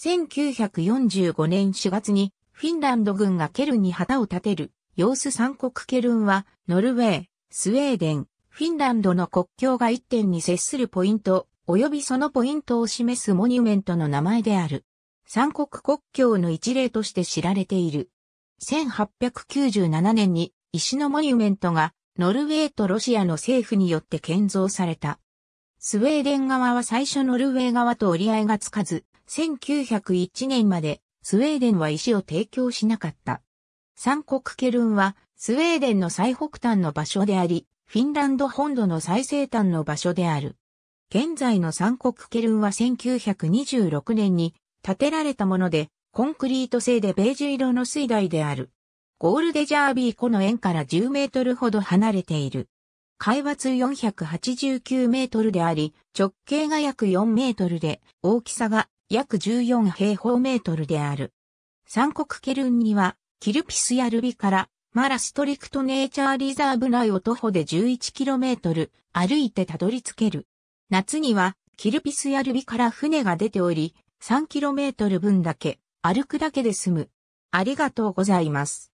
1945年4月にフィンランド軍がケルンに旗を立てる、様子三国ケルンは、ノルウェー、スウェーデン、フィンランドの国境が一点に接するポイント、及びそのポイントを示すモニュメントの名前である。三国国境の一例として知られている。1897年に石のモニュメントがノルウェーとロシアの政府によって建造された。スウェーデン側は最初ノルウェー側と折り合いがつかず、1901年までスウェーデンは石を提供しなかった。三国ケルンはスウェーデンの最北端の場所であり、フィンランド本土の最西端の場所である。現在の三国ケルンは1926年に建てられたもので、コンクリート製でベージュ色の水台である。ゴールデジャービー湖の円から10メートルほど離れている。海抜489メートルであり、直径が約4メートルで、大きさが約14平方メートルである。三国ケルンには、キルピスやルビからマラストリクトネイチャーリザーブ内を徒歩で 11km 歩いてたどり着ける。夏にはキルピスやルビから船が出ており 3km 分だけ歩くだけで済む。ありがとうございます。